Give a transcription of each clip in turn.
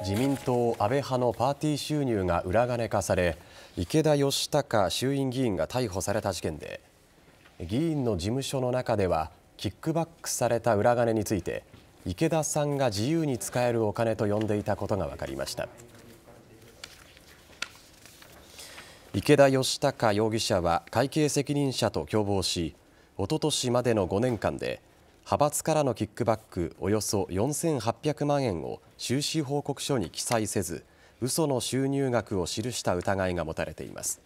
自民党安倍派のパーティー収入が裏金化され池田義孝衆院議員が逮捕された事件で議員の事務所の中ではキックバックされた裏金について池田さんが自由に使えるお金と呼んでいたことが分かりました池田義孝容疑者は会計責任者と共謀しおととしまでの5年間で派閥からのキックバックおよそ4800万円を収支報告書に記載せず嘘の収入額を記した疑いが持たれています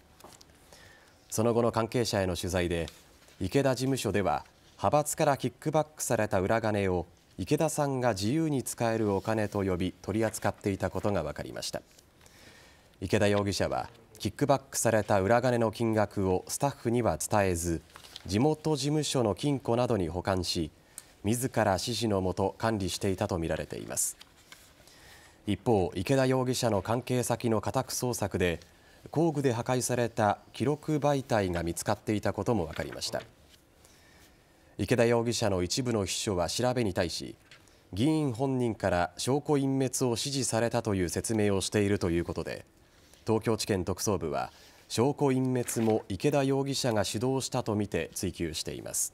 その後の関係者への取材で池田事務所では派閥からキックバックされた裏金を池田さんが自由に使えるお金と呼び取り扱っていたことが分かりました池田容疑者はキックバックされた裏金の金額をスタッフには伝えず地元事務所の金庫などに保管し自ら指示のもと管理していたとみられています一方、池田容疑者の関係先の家宅捜索で工具で破壊された記録媒体が見つかっていたことも分かりました池田容疑者の一部の秘書は調べに対し議員本人から証拠隠滅を指示されたという説明をしているということで東京地検特捜部は証拠隠滅も池田容疑者が主導したとみて追及しています。